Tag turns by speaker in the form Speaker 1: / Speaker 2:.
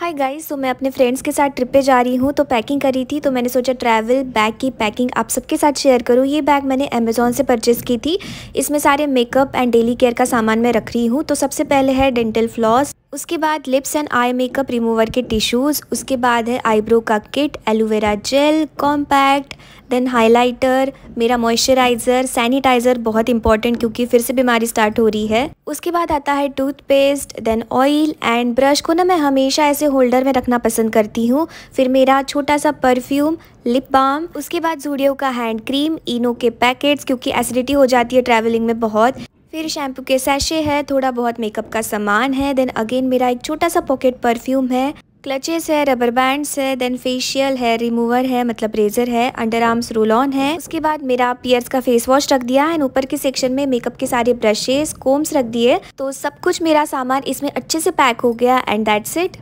Speaker 1: hi guys तो मैं अपने फ्रेंड्स के साथ ट्रिप पे जा रही हूँ तो पैकिंग करी थी तो मैंने सोचा ट्रैवल बैग की पैकिंग आप सबके साथ शेयर करूँ ये बैग मैंने अमेज़ोन से परचेज़ की थी इसमें सारे मेकअप एंड डेली केयर का सामान मैं रख रही हूँ तो सबसे पहले है डेंटल फ्लॉस उसके बाद lips and eye makeup remover के टिश्यूज़ उसके बाद है आईब्रो का kit aloe vera gel compact then highlighter मेरा मॉइस्चराइज़र सैनिटाइज़र बहुत इंपॉर्टेंट क्योंकि फिर से बीमारी स्टार्ट हो रही है उसके बाद आता है toothpaste then oil and brush को ना मैं हमेशा ऐसे होल्डर में रखना पसंद करती हूँ फिर मेरा छोटा सा परफ्यूम लिप बाम उसके बाद जूडियो का हैंड क्रीम इनो के पैकेट्स क्योंकि एसिडिटी हो जाती है ट्रैवलिंग में बहुत फिर शैम्पू के सैशे है थोड़ा बहुत मेकअप का सामान है देन अगेन मेरा एक छोटा सा पॉकेट परफ्यूम है क्लचेस है रबर बैंड्स है देन फेशियल है रिमूवर है मतलब रेजर है अंडर आर्म्स रोल ऑन है उसके बाद मेरा पियर्स का फेस वॉश रख दिया एंड ऊपर के सेक्शन में मेकअप के सारे ब्रशेस कोम्स रख दिए तो सब कुछ मेरा सामान इसमें अच्छे से पैक हो गया एंड दैट्स इट